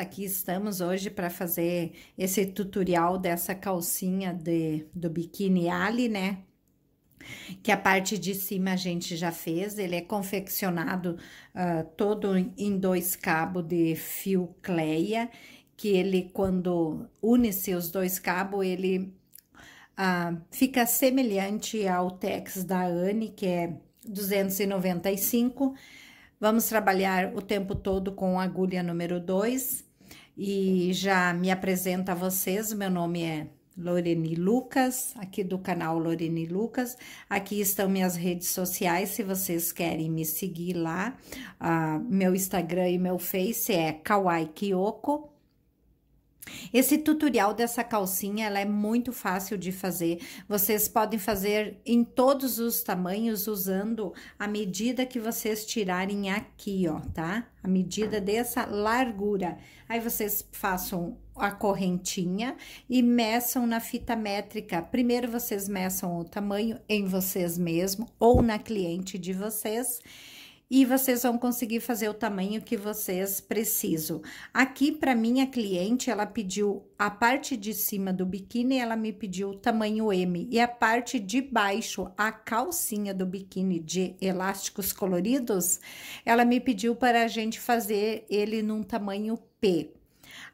aqui estamos hoje para fazer esse tutorial dessa calcinha de, do biquíni Ali, né? Que a parte de cima a gente já fez, ele é confeccionado uh, todo em dois cabos de fio cleia, que ele, quando une-se os dois cabos, ele uh, fica semelhante ao Tex da Anne, que é 295, Vamos trabalhar o tempo todo com agulha número 2 e já me apresento a vocês. Meu nome é Lorene Lucas, aqui do canal Lorene Lucas. Aqui estão minhas redes sociais, se vocês querem me seguir lá. Uh, meu Instagram e meu Face é Kawaii Kyoko. Esse tutorial dessa calcinha, ela é muito fácil de fazer. Vocês podem fazer em todos os tamanhos usando a medida que vocês tirarem aqui, ó, tá? A medida dessa largura. Aí vocês façam a correntinha e meçam na fita métrica. Primeiro vocês meçam o tamanho em vocês mesmo ou na cliente de vocês e vocês vão conseguir fazer o tamanho que vocês precisam. Aqui, para minha cliente, ela pediu a parte de cima do biquíni, ela me pediu o tamanho M, e a parte de baixo, a calcinha do biquíni de elásticos coloridos, ela me pediu para a gente fazer ele num tamanho P.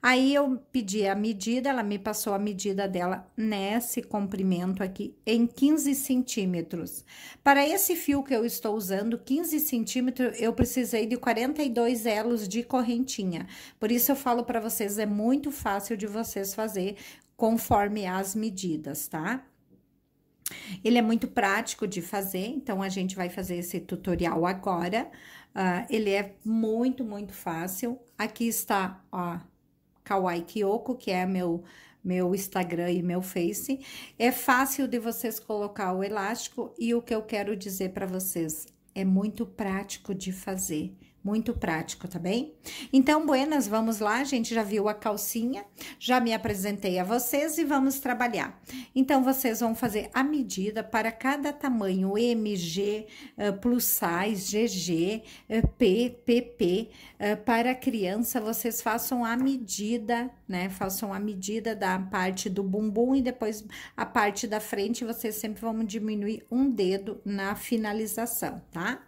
Aí eu pedi a medida, ela me passou a medida dela nesse comprimento aqui em 15 centímetros. Para esse fio que eu estou usando, 15 centímetros, eu precisei de 42 elos de correntinha. Por isso eu falo para vocês, é muito fácil de vocês fazer conforme as medidas, tá? Ele é muito prático de fazer, então a gente vai fazer esse tutorial agora. Uh, ele é muito, muito fácil. Aqui está, ó, Kawai Kyoko, que é meu meu Instagram e meu Face. É fácil de vocês colocar o elástico e o que eu quero dizer para vocês é muito prático de fazer. Muito prático, tá bem? Então, buenas, vamos lá. A gente já viu a calcinha, já me apresentei a vocês e vamos trabalhar. Então, vocês vão fazer a medida para cada tamanho MG, eh, plus size, GG, eh, P, PP. Eh, para criança, vocês façam a medida, né? Façam a medida da parte do bumbum e depois a parte da frente. Vocês sempre vão diminuir um dedo na finalização, tá?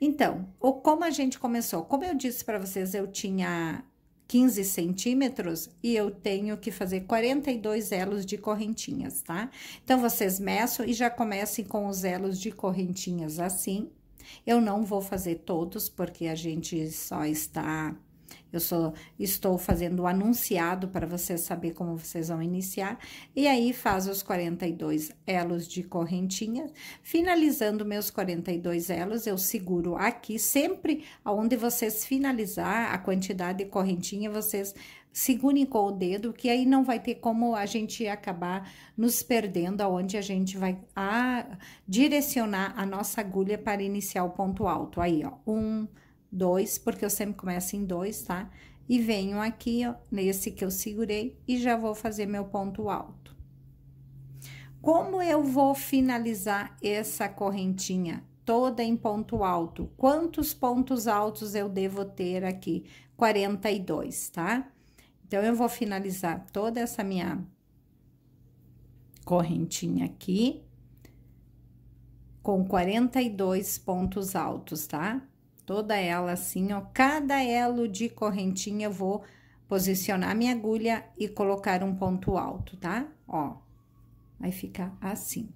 Então, ou como a gente começou? Como eu disse para vocês, eu tinha 15 centímetros e eu tenho que fazer 42 elos de correntinhas, tá? Então, vocês meçam e já comecem com os elos de correntinhas assim. Eu não vou fazer todos, porque a gente só está eu sou, estou fazendo o anunciado para vocês saber como vocês vão iniciar. E aí, faz os 42 elos de correntinha. Finalizando meus 42 elos, eu seguro aqui. Sempre onde vocês finalizar a quantidade de correntinha, vocês segurem com o dedo, que aí não vai ter como a gente acabar nos perdendo aonde a gente vai a, ah, direcionar a nossa agulha para iniciar o ponto alto. Aí, ó, um dois, porque eu sempre começo em dois, tá? E venho aqui, ó, nesse que eu segurei e já vou fazer meu ponto alto. Como eu vou finalizar essa correntinha toda em ponto alto? Quantos pontos altos eu devo ter aqui? 42, tá? Então, eu vou finalizar toda essa minha correntinha aqui com 42 pontos altos, tá? toda ela assim, ó, cada elo de correntinha eu vou posicionar minha agulha e colocar um ponto alto, tá? Ó, vai ficar assim.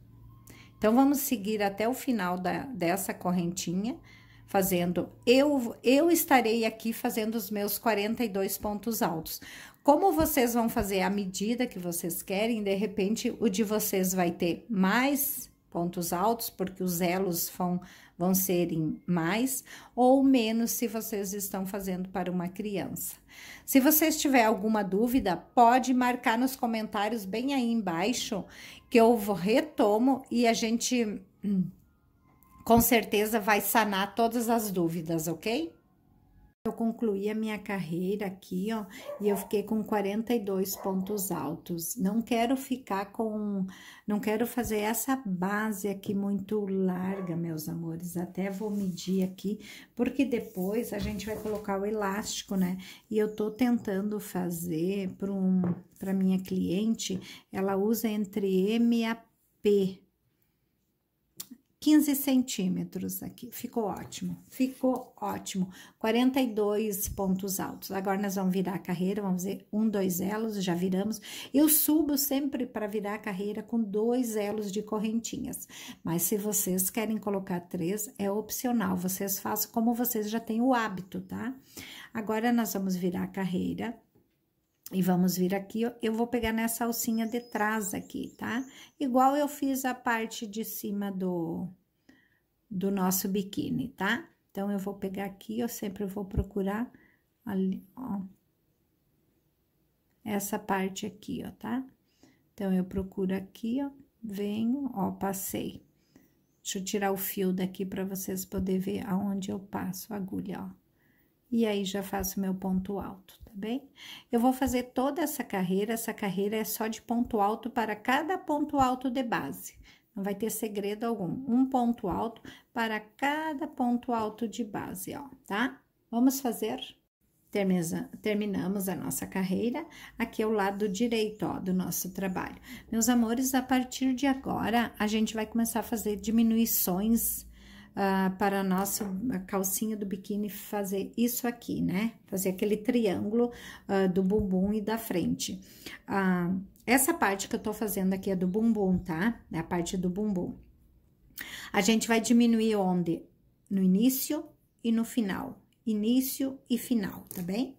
Então, vamos seguir até o final da, dessa correntinha, fazendo... Eu, eu estarei aqui fazendo os meus 42 pontos altos. Como vocês vão fazer a medida que vocês querem, de repente, o de vocês vai ter mais pontos altos, porque os elos vão vão serem mais ou menos se vocês estão fazendo para uma criança. Se vocês tiver alguma dúvida, pode marcar nos comentários bem aí embaixo que eu vou retomo e a gente hum, com certeza vai sanar todas as dúvidas, ok? eu concluí a minha carreira aqui, ó, e eu fiquei com 42 pontos altos. Não quero ficar com, não quero fazer essa base aqui muito larga, meus amores. Até vou medir aqui, porque depois a gente vai colocar o elástico, né? E eu tô tentando fazer para um, para minha cliente, ela usa entre M e a P 15 centímetros aqui. Ficou ótimo, ficou ótimo. 42 pontos altos. Agora nós vamos virar a carreira, vamos ver um, dois elos, já viramos. Eu subo sempre para virar a carreira com dois elos de correntinhas. Mas se vocês querem colocar três, é opcional. Vocês façam como vocês já têm o hábito, tá? Agora nós vamos virar a carreira e vamos vir aqui, eu vou pegar nessa alcinha de trás aqui, tá? Igual eu fiz a parte de cima do, do nosso biquíni, tá? Então, eu vou pegar aqui, eu sempre vou procurar ali, ó. Essa parte aqui, ó, tá? Então, eu procuro aqui, ó, venho, ó, passei. Deixa eu tirar o fio daqui para vocês poderem ver aonde eu passo a agulha, ó e aí já faço meu ponto alto, tá bem? Eu vou fazer toda essa carreira, essa carreira é só de ponto alto para cada ponto alto de base. Não vai ter segredo algum. Um ponto alto para cada ponto alto de base, ó, tá? Vamos fazer? Terminamos a nossa carreira. Aqui é o lado direito, ó, do nosso trabalho. Meus amores, a partir de agora, a gente vai começar a fazer diminuições ah, para a nossa calcinha do biquíni fazer isso aqui, né? Fazer aquele triângulo ah, do bumbum e da frente. Ah, essa parte que eu tô fazendo aqui é do bumbum, tá? É a parte do bumbum. A gente vai diminuir onde? No início e no final. Início e final, tá bem?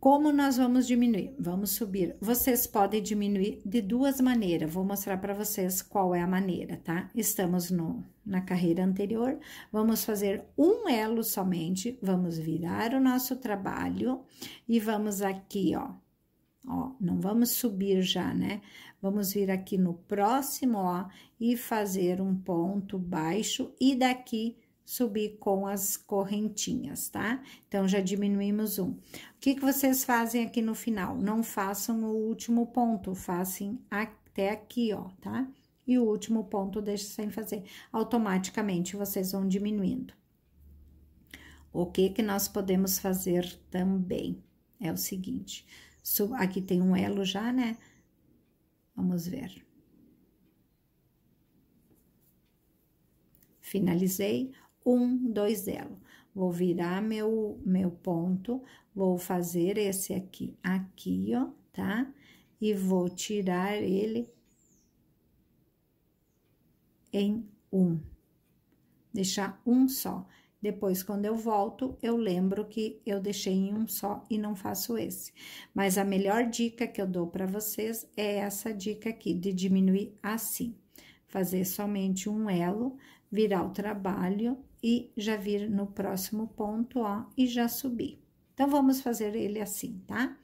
Como nós vamos diminuir? Vamos subir. Vocês podem diminuir de duas maneiras. Vou mostrar para vocês qual é a maneira, tá? Estamos no, na carreira anterior. Vamos fazer um elo somente. Vamos virar o nosso trabalho e vamos aqui, ó. Ó, não vamos subir já, né? Vamos vir aqui no próximo, ó, e fazer um ponto baixo e daqui subir com as correntinhas, tá? Então, já diminuímos um. O que, que vocês fazem aqui no final? Não façam o último ponto, façam até aqui, ó, tá? E o último ponto deixa sem fazer. Automaticamente, vocês vão diminuindo. O que que nós podemos fazer também? É o seguinte, aqui tem um elo já, né? Vamos ver. Finalizei um, dois elo. Vou virar meu, meu ponto, vou fazer esse aqui, aqui, ó, tá? E vou tirar ele em um. Deixar um só. Depois, quando eu volto, eu lembro que eu deixei em um só e não faço esse. Mas a melhor dica que eu dou para vocês é essa dica aqui, de diminuir assim. Fazer somente um elo, virar o trabalho e já vir no próximo ponto, ó, e já subir. Então, vamos fazer ele assim, tá?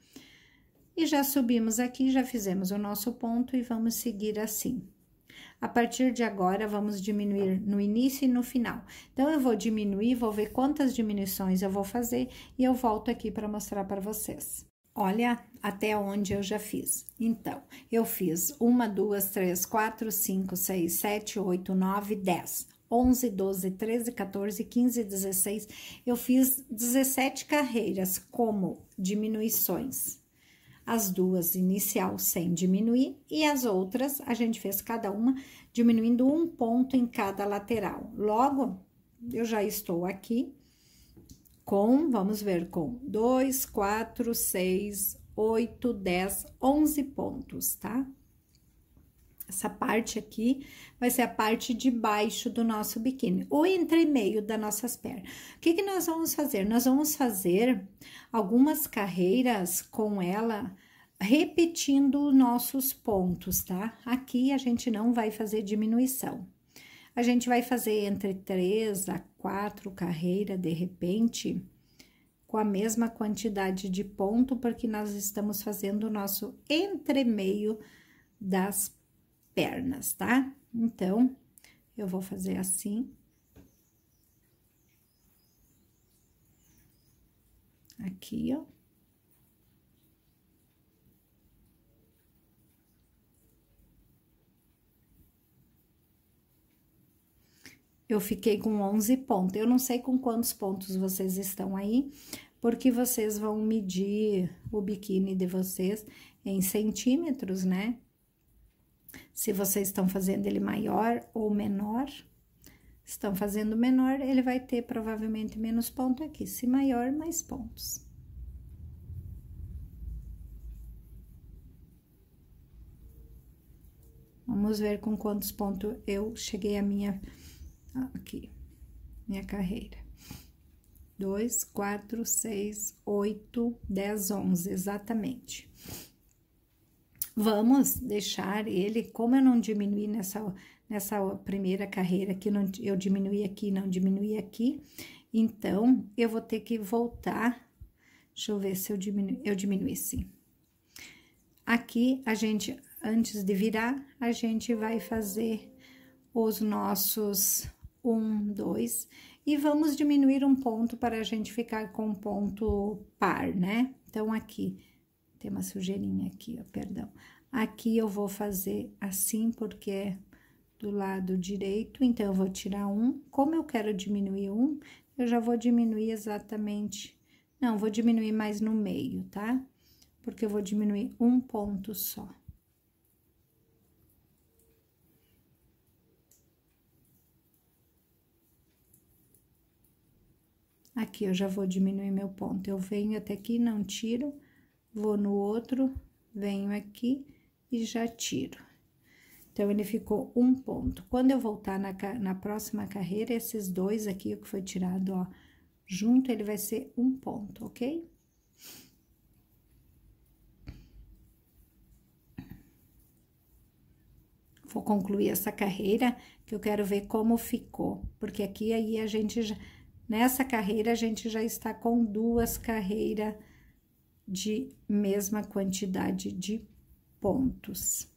E já subimos aqui, já fizemos o nosso ponto e vamos seguir assim. A partir de agora, vamos diminuir no início e no final. Então, eu vou diminuir, vou ver quantas diminuições eu vou fazer e eu volto aqui para mostrar para vocês. Olha até onde eu já fiz. Então, eu fiz uma, duas, três, quatro, cinco, seis, sete, oito, nove, dez. 11, 12, 13, 14, 15, 16, eu fiz 17 carreiras como diminuições. As duas inicial sem diminuir e as outras a gente fez cada uma diminuindo um ponto em cada lateral. Logo, eu já estou aqui com, vamos ver, com 2, 4, 6, 8, 10, 11 pontos, tá? Essa parte aqui vai ser a parte de baixo do nosso biquíni, ou entre meio das nossas pernas. O que, que nós vamos fazer? Nós vamos fazer algumas carreiras com ela, repetindo nossos pontos, tá? Aqui a gente não vai fazer diminuição. A gente vai fazer entre três a quatro carreiras, de repente, com a mesma quantidade de ponto, porque nós estamos fazendo o nosso entremeio das pernas, tá? Então, eu vou fazer assim. Aqui, ó. Eu fiquei com 11 pontos. Eu não sei com quantos pontos vocês estão aí, porque vocês vão medir o biquíni de vocês em centímetros, né? Se vocês estão fazendo ele maior ou menor, estão fazendo menor, ele vai ter provavelmente menos ponto aqui. Se maior, mais pontos. Vamos ver com quantos pontos eu cheguei a minha aqui, minha carreira. 2, 4, 6, 8, 10, 11, exatamente vamos deixar ele, como eu não diminui nessa, nessa primeira carreira que não, eu diminui aqui, não diminui aqui, então eu vou ter que voltar, deixa eu ver se eu diminui, eu diminui sim. Aqui a gente, antes de virar, a gente vai fazer os nossos um, dois, e vamos diminuir um ponto para a gente ficar com ponto par, né? Então, aqui, tem uma sujeirinha aqui, ó, perdão. Aqui eu vou fazer assim, porque é do lado direito, então eu vou tirar um. Como eu quero diminuir um, eu já vou diminuir exatamente... Não, vou diminuir mais no meio, tá? Porque eu vou diminuir um ponto só. Aqui eu já vou diminuir meu ponto. Eu venho até aqui, não tiro vou no outro, venho aqui e já tiro. Então, ele ficou um ponto. Quando eu voltar na, na próxima carreira, esses dois aqui, o que foi tirado, ó, junto, ele vai ser um ponto, ok? Vou concluir essa carreira, que eu quero ver como ficou, porque aqui aí a gente já, nessa carreira a gente já está com duas carreiras de mesma quantidade de pontos.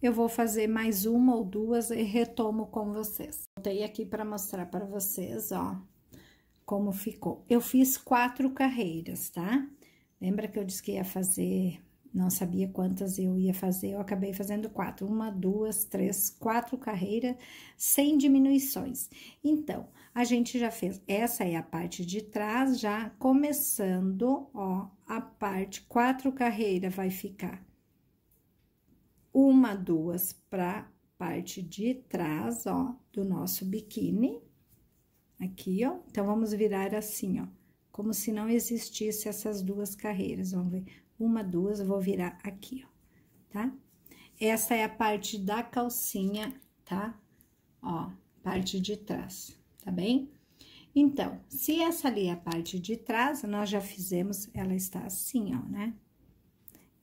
Eu vou fazer mais uma ou duas e retomo com vocês. Voltei aqui para mostrar para vocês, ó, como ficou. Eu fiz quatro carreiras, tá? Lembra que eu disse que ia fazer não sabia quantas eu ia fazer, eu acabei fazendo quatro. Uma, duas, três, quatro carreiras sem diminuições. Então, a gente já fez, essa é a parte de trás, já começando, ó, a parte quatro carreiras vai ficar uma, duas para parte de trás, ó, do nosso biquíni. Aqui, ó. Então, vamos virar assim, ó. Como se não existisse essas duas carreiras. Vamos ver uma, duas, vou virar aqui, ó, tá? Essa é a parte da calcinha, tá? Ó, parte de trás, tá bem? Então, se essa ali é a parte de trás, nós já fizemos, ela está assim, ó, né?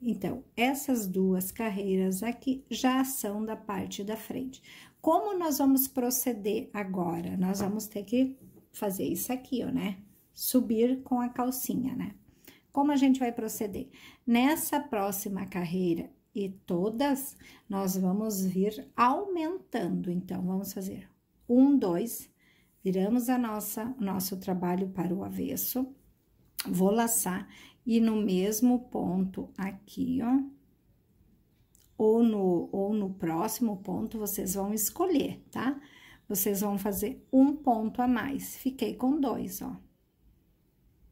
Então, essas duas carreiras aqui já são da parte da frente. Como nós vamos proceder agora? Nós vamos ter que fazer isso aqui, ó, né? Subir com a calcinha, né? Como a gente vai proceder? Nessa próxima carreira e todas, nós vamos vir aumentando. Então, vamos fazer um, dois, viramos a nossa nosso trabalho para o avesso, vou laçar e no mesmo ponto aqui, ó, ou no, ou no próximo ponto, vocês vão escolher, tá? Vocês vão fazer um ponto a mais, fiquei com dois, ó.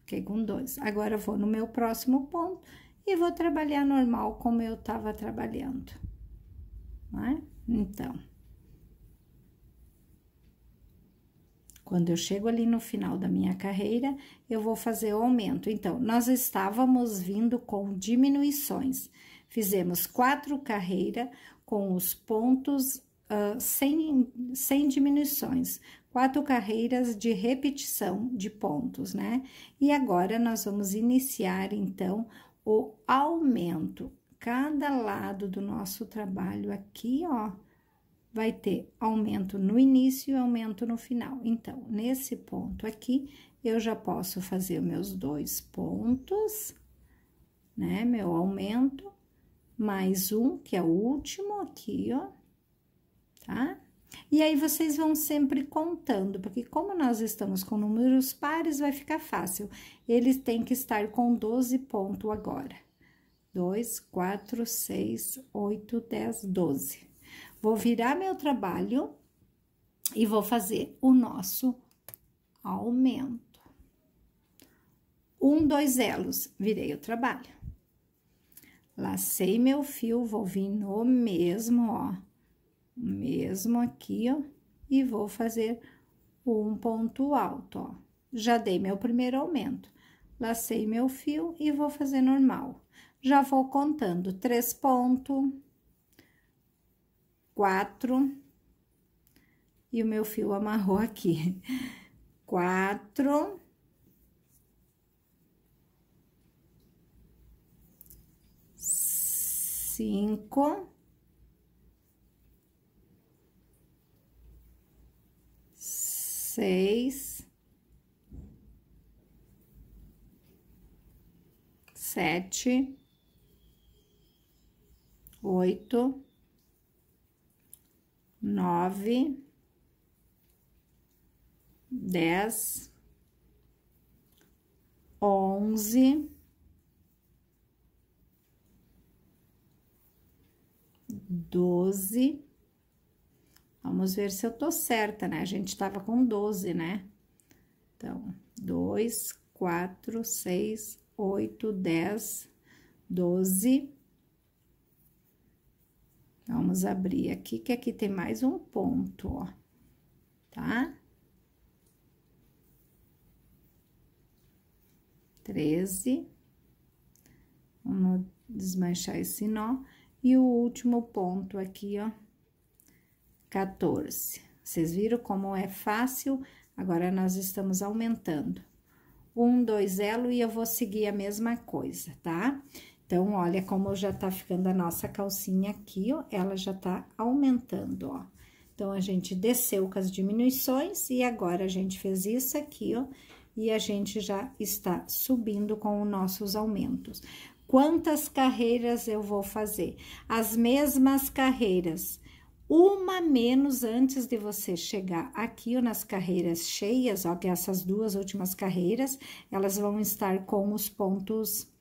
Fiquei com dois. Agora, vou no meu próximo ponto e vou trabalhar normal como eu estava trabalhando. Né? Então... Quando eu chego ali no final da minha carreira, eu vou fazer o aumento. Então, nós estávamos vindo com diminuições. Fizemos quatro carreiras com os pontos uh, sem, sem diminuições quatro carreiras de repetição de pontos, né? E agora nós vamos iniciar então o aumento. Cada lado do nosso trabalho aqui, ó, vai ter aumento no início e aumento no final. Então, nesse ponto aqui, eu já posso fazer meus dois pontos, né? Meu aumento, mais um, que é o último aqui, ó, tá? E aí vocês vão sempre contando, porque como nós estamos com números pares, vai ficar fácil. Eles têm que estar com 12 pontos agora. 2, 4, 6, 8, 10, 12. Vou virar meu trabalho e vou fazer o nosso aumento. Um, dois elos, virei o trabalho. Lacei meu fio, vou vir no mesmo, ó mesmo aqui, ó, e vou fazer um ponto alto, ó. Já dei meu primeiro aumento, lacei meu fio e vou fazer normal. Já vou contando três pontos, quatro, e o meu fio amarrou aqui. Quatro, cinco, seis, sete, oito, nove, dez, onze, doze. Vamos ver se eu tô certa, né? A gente tava com 12, né? Então, 2, 4, 6, 8, 10, 12. Vamos abrir aqui, que aqui tem mais um ponto, ó. Tá? 13. Vamos desmanchar esse nó. E o último ponto aqui, ó. 14. Vocês viram como é fácil? Agora, nós estamos aumentando. Um, dois elo e eu vou seguir a mesma coisa, tá? Então, olha como já tá ficando a nossa calcinha aqui, ó. Ela já tá aumentando, ó. Então, a gente desceu com as diminuições e agora a gente fez isso aqui, ó. E a gente já está subindo com os nossos aumentos. Quantas carreiras eu vou fazer? As mesmas carreiras uma menos antes de você chegar aqui ou nas carreiras cheias, ó, que essas duas últimas carreiras, elas vão estar com os pontos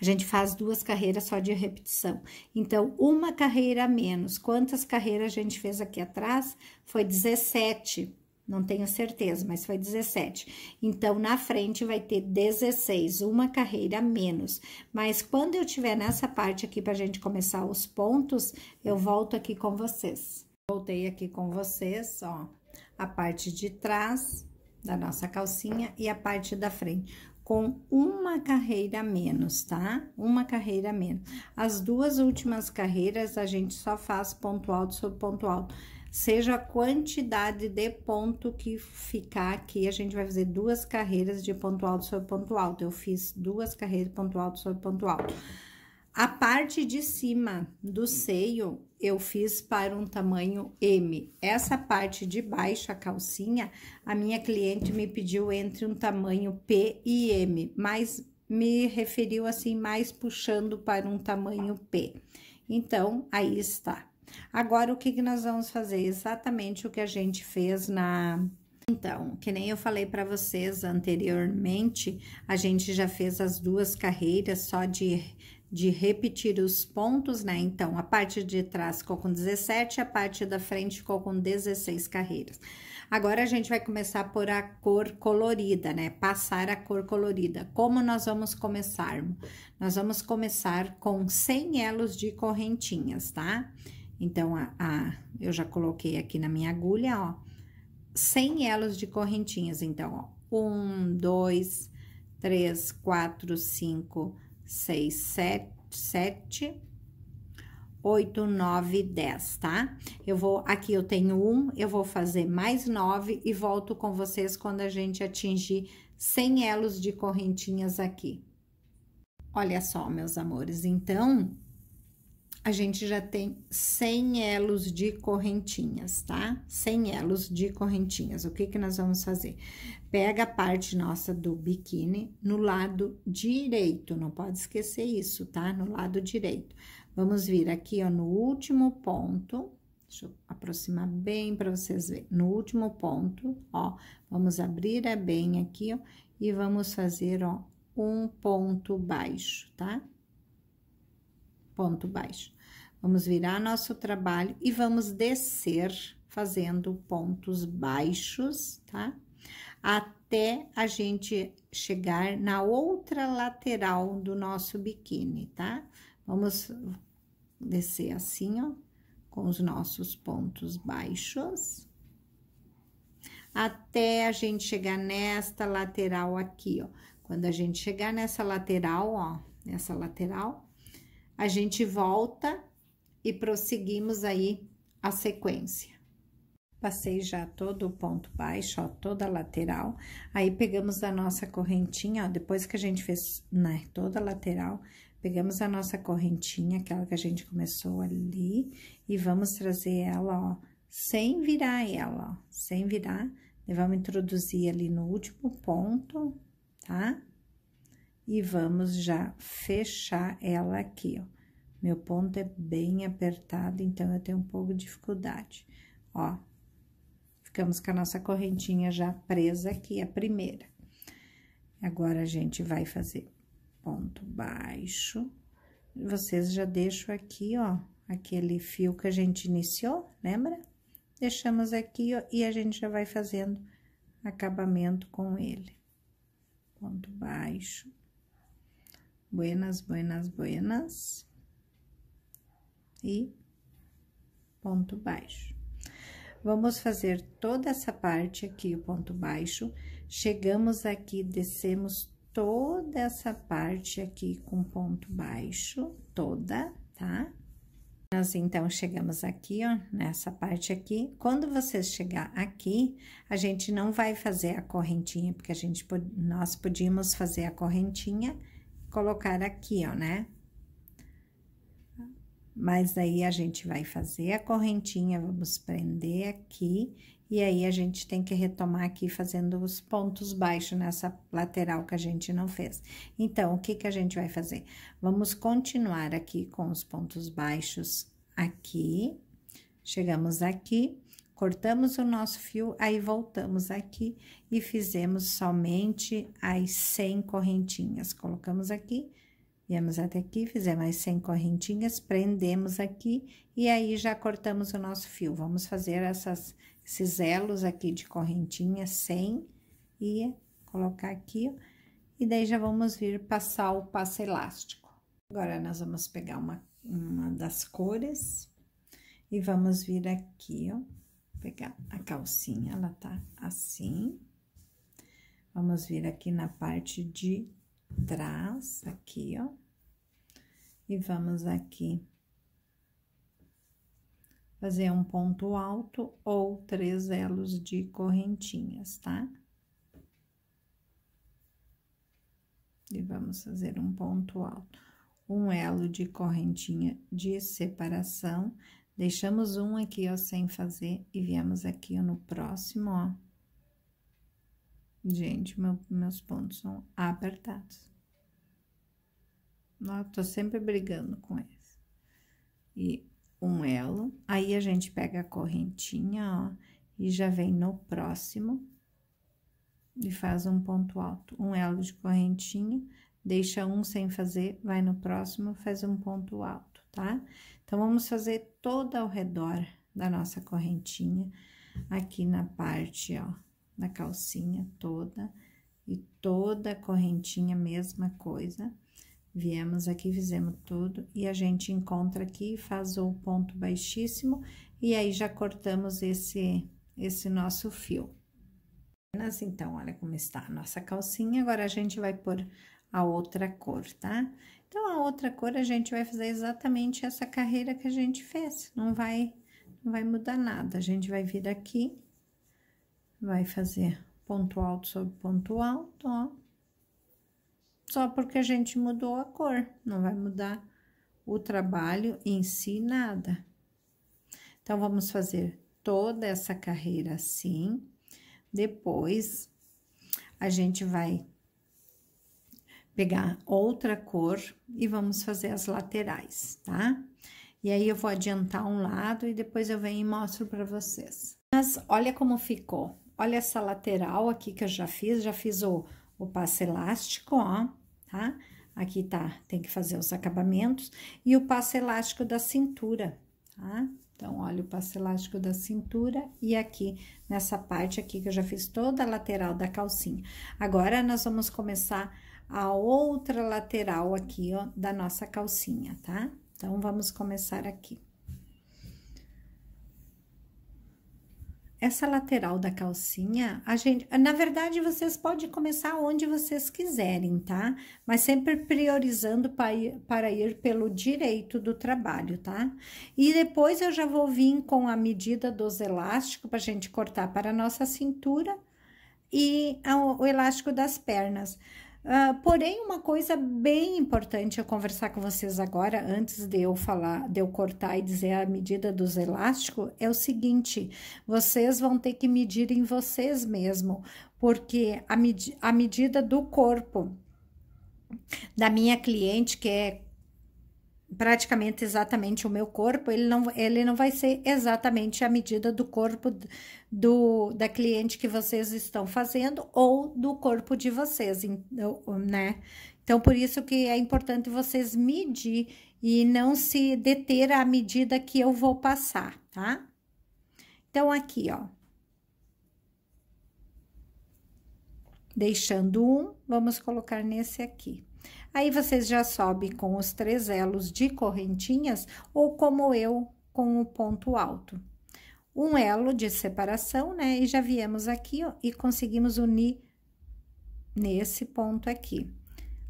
a gente faz duas carreiras só de repetição. Então, uma carreira a menos. Quantas carreiras a gente fez aqui atrás? Foi 17 não tenho certeza, mas foi 17. Então, na frente vai ter 16, uma carreira menos. Mas quando eu tiver nessa parte aqui para a gente começar os pontos, eu volto aqui com vocês. Voltei aqui com vocês, ó, a parte de trás da nossa calcinha e a parte da frente com uma carreira menos, tá? Uma carreira menos. As duas últimas carreiras a gente só faz ponto alto sobre ponto alto seja a quantidade de ponto que ficar aqui, a gente vai fazer duas carreiras de ponto alto sobre ponto alto. Eu fiz duas carreiras de ponto alto sobre ponto alto. A parte de cima do seio eu fiz para um tamanho M. Essa parte de baixo, a calcinha, a minha cliente me pediu entre um tamanho P e M, mas me referiu assim mais puxando para um tamanho P. Então, aí está. Agora, o que, que nós vamos fazer? Exatamente o que a gente fez na... Então, que nem eu falei para vocês anteriormente, a gente já fez as duas carreiras só de, de repetir os pontos, né? Então, a parte de trás ficou com 17, a parte da frente ficou com 16 carreiras. Agora, a gente vai começar por a cor colorida, né? Passar a cor colorida. Como nós vamos começar? Nós vamos começar com 100 elos de correntinhas, tá? Tá? Então, a, a, eu já coloquei aqui na minha agulha, ó, 100 elos de correntinhas. Então, ó, 1, 2, 3, 4, 5, 6, 7, 7, 8, 9, 10, tá? Eu vou, aqui eu tenho um, eu vou fazer mais 9 e volto com vocês quando a gente atingir 100 elos de correntinhas aqui. Olha só, meus amores, então, a gente já tem 100 elos de correntinhas, tá? 100 elos de correntinhas. O que que nós vamos fazer? Pega a parte nossa do biquíni no lado direito, não pode esquecer isso, tá? No lado direito. Vamos vir aqui, ó, no último ponto. Deixa eu aproximar bem para vocês verem. No último ponto, ó, vamos abrir bem aqui, ó, e vamos fazer, ó, um ponto baixo, tá? Ponto baixo. Vamos virar nosso trabalho e vamos descer fazendo pontos baixos, tá? Até a gente chegar na outra lateral do nosso biquíni, tá? Vamos descer assim, ó, com os nossos pontos baixos. Até a gente chegar nesta lateral aqui, ó. Quando a gente chegar nessa lateral, ó, nessa lateral, a gente volta e prosseguimos aí a sequência. Passei já todo o ponto baixo, ó, toda a lateral. Aí, pegamos a nossa correntinha, ó, depois que a gente fez, né, toda a lateral, pegamos a nossa correntinha, aquela que a gente começou ali, e vamos trazer ela, ó, sem virar ela, ó, sem virar. E vamos introduzir ali no último ponto, tá? E vamos já fechar ela aqui, ó. Meu ponto é bem apertado, então eu tenho um pouco de dificuldade. Ó, ficamos com a nossa correntinha já presa aqui, a primeira. Agora, a gente vai fazer ponto baixo. Vocês já deixam aqui, ó, aquele fio que a gente iniciou, lembra? Deixamos aqui, ó, e a gente já vai fazendo acabamento com ele. Ponto baixo. Buenas, buenas, buenas e ponto baixo. Vamos fazer toda essa parte aqui, o ponto baixo. Chegamos aqui, descemos toda essa parte aqui com ponto baixo, toda, tá? Nós, então, chegamos aqui, ó, nessa parte aqui. Quando você chegar aqui, a gente não vai fazer a correntinha, porque a gente, nós podíamos fazer a correntinha, colocar aqui, ó, né? Mas aí a gente vai fazer a correntinha, vamos prender aqui, e aí a gente tem que retomar aqui fazendo os pontos baixos nessa lateral que a gente não fez. Então, o que que a gente vai fazer? Vamos continuar aqui com os pontos baixos aqui, chegamos aqui, cortamos o nosso fio, aí voltamos aqui e fizemos somente as 100 correntinhas. Colocamos aqui, Viemos até aqui, fizemos mais 100 correntinhas, prendemos aqui e aí já cortamos o nosso fio. Vamos fazer essas, esses elos aqui de correntinha 100 e colocar aqui, ó. E daí já vamos vir passar o passo elástico. Agora, nós vamos pegar uma, uma das cores e vamos vir aqui, ó. Pegar a calcinha, ela tá assim. Vamos vir aqui na parte de trás aqui, ó. E vamos aqui fazer um ponto alto ou três elos de correntinhas, tá? E vamos fazer um ponto alto. Um elo de correntinha de separação. Deixamos um aqui, ó, sem fazer, e viemos aqui ó, no próximo, ó Gente, meu, meus pontos são apertados. Eu tô sempre brigando com eles. E um elo. Aí, a gente pega a correntinha, ó, e já vem no próximo. E faz um ponto alto. Um elo de correntinha, deixa um sem fazer, vai no próximo, faz um ponto alto, tá? Então, vamos fazer toda ao redor da nossa correntinha, aqui na parte, ó na calcinha toda e toda a correntinha, mesma coisa. Viemos aqui, fizemos tudo e a gente encontra aqui, faz o ponto baixíssimo e aí já cortamos esse, esse nosso fio. então, olha como está a nossa calcinha, agora a gente vai pôr a outra cor, tá? Então, a outra cor a gente vai fazer exatamente essa carreira que a gente fez, não vai, não vai mudar nada. A gente vai vir aqui vai fazer ponto alto sobre ponto alto, ó. Só porque a gente mudou a cor, não vai mudar o trabalho em si nada. Então, vamos fazer toda essa carreira assim. Depois, a gente vai pegar outra cor e vamos fazer as laterais, tá? E aí, eu vou adiantar um lado e depois eu venho e mostro para vocês. Mas olha como ficou. Olha essa lateral aqui que eu já fiz, já fiz o, o passo elástico, ó, tá? Aqui tá, tem que fazer os acabamentos. E o passo elástico da cintura, tá? Então, olha o passo elástico da cintura e aqui nessa parte aqui que eu já fiz toda a lateral da calcinha. Agora, nós vamos começar a outra lateral aqui, ó, da nossa calcinha, tá? Então, vamos começar aqui. essa lateral da calcinha, a gente, na verdade, vocês podem começar onde vocês quiserem, tá? Mas sempre priorizando para ir, para ir pelo direito do trabalho, tá? E depois eu já vou vir com a medida dos elásticos para a gente cortar para a nossa cintura e o elástico das pernas. Ah, porém, uma coisa bem importante a conversar com vocês agora, antes de eu falar, de eu cortar e dizer a medida dos elásticos, é o seguinte: vocês vão ter que medir em vocês mesmo, porque a, med a medida do corpo da minha cliente, que é praticamente exatamente o meu corpo, ele não, ele não vai ser exatamente a medida do corpo do, da cliente que vocês estão fazendo ou do corpo de vocês, né? Então, por isso que é importante vocês medir e não se deter à medida que eu vou passar, tá? Então, aqui, ó. Deixando um, vamos colocar nesse aqui. Aí vocês já sobem com os três elos de correntinhas ou como eu, com o ponto alto. Um elo de separação, né? E já viemos aqui ó, e conseguimos unir nesse ponto aqui.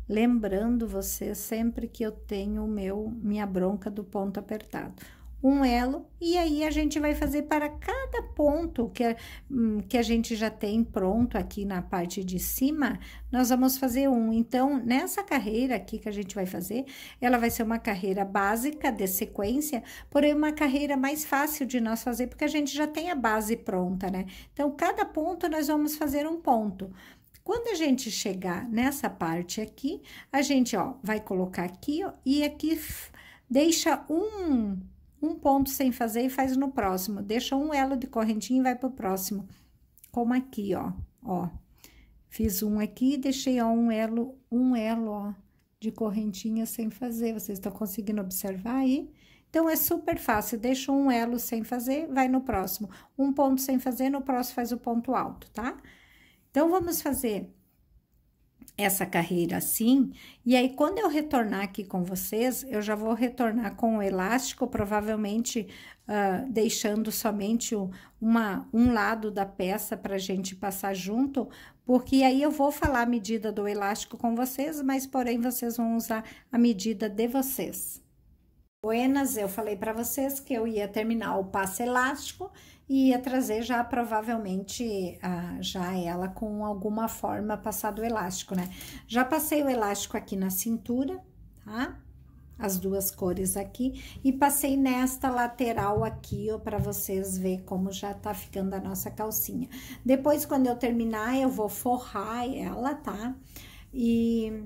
Lembrando você sempre que eu tenho meu minha bronca do ponto apertado um elo e aí a gente vai fazer para cada ponto que a, hum, que a gente já tem pronto aqui na parte de cima, nós vamos fazer um. Então, nessa carreira aqui que a gente vai fazer, ela vai ser uma carreira básica de sequência, porém uma carreira mais fácil de nós fazer, porque a gente já tem a base pronta, né? Então, cada ponto nós vamos fazer um ponto. Quando a gente chegar nessa parte aqui, a gente, ó, vai colocar aqui, ó, e aqui deixa um um ponto sem fazer e faz no próximo. Deixa um elo de correntinha e vai pro próximo. Como aqui, ó, ó. Fiz um aqui e deixei, ó, um elo, um elo, ó, de correntinha sem fazer. Vocês estão conseguindo observar aí? Então, é super fácil. Deixa um elo sem fazer, vai no próximo. Um ponto sem fazer, no próximo faz o ponto alto, tá? Então, vamos fazer essa carreira assim, e aí quando eu retornar aqui com vocês, eu já vou retornar com o elástico, provavelmente uh, deixando somente uma, um lado da peça para a gente passar junto, porque aí eu vou falar a medida do elástico com vocês, mas porém vocês vão usar a medida de vocês. Buenas, eu falei para vocês que eu ia terminar o passo elástico e ia trazer já provavelmente ah, já ela com alguma forma passado o elástico, né? Já passei o elástico aqui na cintura, tá? As duas cores aqui e passei nesta lateral aqui, ó, para vocês ver como já tá ficando a nossa calcinha. Depois, quando eu terminar, eu vou forrar ela, tá? E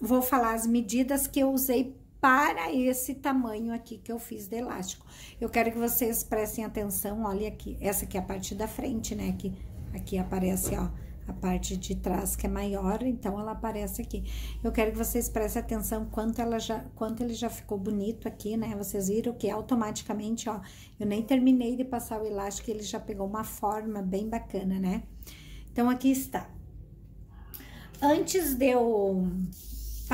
vou falar as medidas que eu usei para esse tamanho aqui que eu fiz de elástico. Eu quero que vocês prestem atenção, olha aqui, essa aqui é a parte da frente, né, que aqui aparece, ó, a parte de trás que é maior, então ela aparece aqui. Eu quero que vocês prestem atenção quanto ela já, quanto ele já ficou bonito aqui, né? Vocês viram que automaticamente, ó, eu nem terminei de passar o elástico, ele já pegou uma forma bem bacana, né? Então aqui está. Antes de eu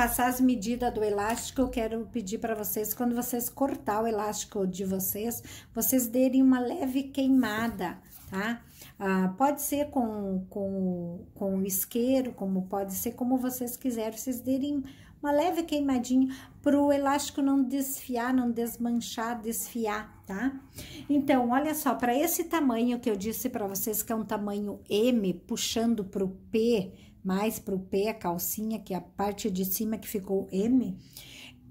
passar as medidas do elástico, eu quero pedir para vocês, quando vocês cortar o elástico de vocês, vocês derem uma leve queimada, tá? Ah, pode ser com, com, com o isqueiro, como pode ser como vocês quiserem, vocês derem uma leve queimadinha para o elástico não desfiar, não desmanchar, desfiar, tá? Então, olha só, para esse tamanho que eu disse para vocês que é um tamanho M, puxando para o P, mais para o pé, a calcinha, que é a parte de cima que ficou M.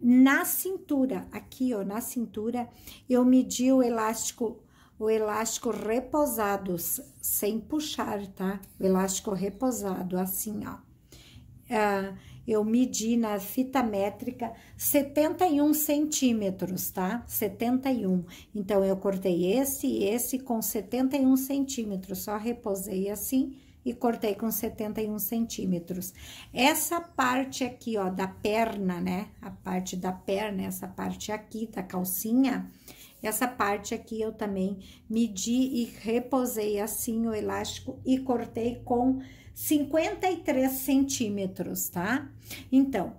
Na cintura, aqui, ó, na cintura, eu medi o elástico, o elástico reposado, sem puxar, tá? O elástico reposado, assim, ó. Ah, eu medi na fita métrica 71 centímetros, tá? 71. Então, eu cortei esse e esse com 71 centímetros, só reposei assim e cortei com 71 centímetros. Essa parte aqui, ó, da perna, né? A parte da perna, essa parte aqui da calcinha, essa parte aqui eu também medi e reposei assim o elástico e cortei com 53 centímetros, tá? Então,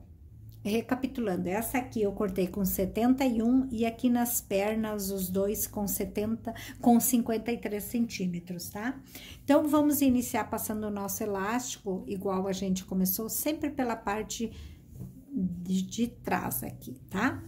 recapitulando, essa aqui eu cortei com 71 e aqui nas pernas os dois com 70, com 53 centímetros, tá? Então, vamos iniciar passando o nosso elástico, igual a gente começou, sempre pela parte de, de trás aqui, tá?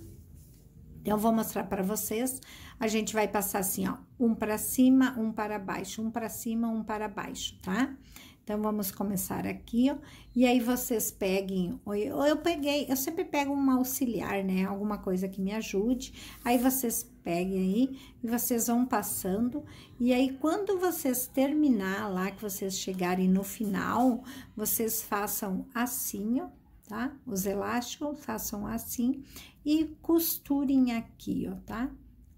Então, vou mostrar para vocês. A gente vai passar assim, ó, um para cima, um para baixo, um para cima, um para baixo, tá? Tá? Então, vamos começar aqui, ó. E aí, vocês peguem, ou eu peguei, eu sempre pego um auxiliar, né? Alguma coisa que me ajude. Aí, vocês peguem aí e vocês vão passando. E aí, quando vocês terminar lá, que vocês chegarem no final, vocês façam assim, ó, tá? Os elásticos, façam assim e costurem aqui, ó, tá?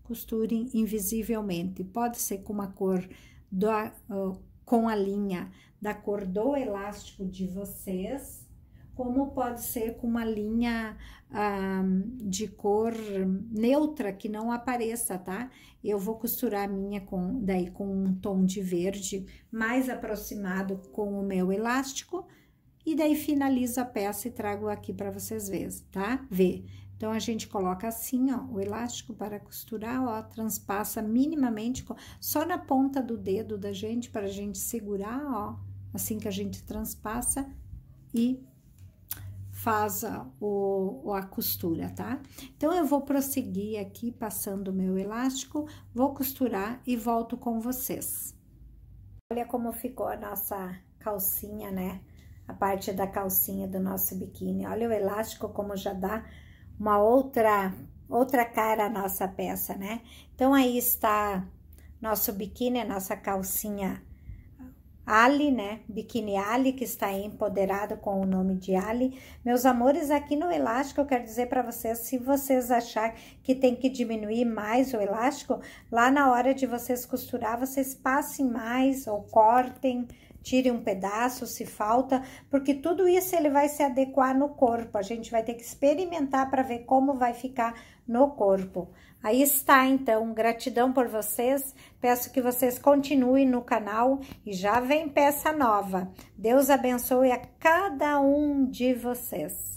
Costurem invisivelmente. Pode ser com uma cor do com a linha da cor do elástico de vocês, como pode ser com uma linha ah, de cor neutra que não apareça, tá? Eu vou costurar a minha com, daí com um tom de verde mais aproximado com o meu elástico, e daí finalizo a peça e trago aqui para vocês verem, tá? Ver. Então, a gente coloca assim, ó, o elástico para costurar, ó, transpassa minimamente, só na ponta do dedo da gente, para a gente segurar, ó, assim que a gente transpassa e faz a, o, a costura, tá? Então, eu vou prosseguir aqui, passando o meu elástico, vou costurar e volto com vocês. Olha como ficou a nossa calcinha, né? A parte da calcinha do nosso biquíni. Olha o elástico como já dá uma outra outra cara a nossa peça, né? Então aí está nosso biquíni, a nossa calcinha Ali, né? Biquíni Ali, que está aí empoderado com o nome de Ali. Meus amores, aqui no elástico, eu quero dizer para vocês, se vocês acharem que tem que diminuir mais o elástico, lá na hora de vocês costurar, vocês passem mais ou cortem, tire um pedaço se falta, porque tudo isso ele vai se adequar no corpo. A gente vai ter que experimentar para ver como vai ficar no corpo. Aí está, então, gratidão por vocês. Peço que vocês continuem no canal e já vem peça nova. Deus abençoe a cada um de vocês.